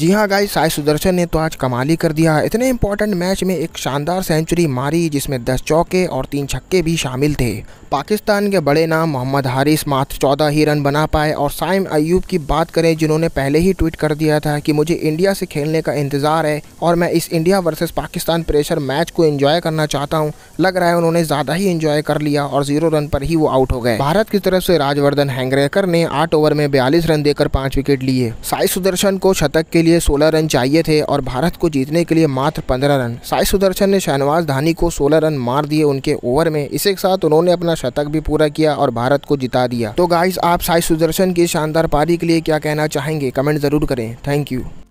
जी हाँ गाइस साई सुदर्शन ने तो आज कमाल ही कर दिया इतने इंपॉर्टेंट मैच में एक शानदार सेंचुरी मारी जिसमें दस चौके और तीन छक्के भी शामिल थे पाकिस्तान के बड़े नाम मोहम्मद हारिस मात्र चौदह ही रन बना पाए और साइम अयूब की बात करें जिन्होंने पहले ही ट्वीट कर दिया था कि मुझे इंडिया से खेलने का इंतज़ार है और मैं इस India versus Pakistan pressure match को इन्जॉय करना चाहता हूँ लग रहा है उन्होंने ज़्यादा ही इंजॉय कर लिया और जीरो रन पर ही वो आउट हो गए भारत की तरफ से राजवर्धन हैंगरेकर ने आठ ओवर में बयालीस रन देकर पाँच विकेट लिए साई सुदर्शन को शतक के लिए 16 रन चाहिए थे और भारत को जीतने के लिए मात्र 15 रन साई सुदर्शन ने शहनवाज धानी को 16 रन मार दिए उनके ओवर में इसी के साथ उन्होंने अपना शतक भी पूरा किया और भारत को जिता दिया तो गाइस आप साई सुदर्शन की शानदार पारी के लिए क्या कहना चाहेंगे कमेंट जरूर करें थैंक यू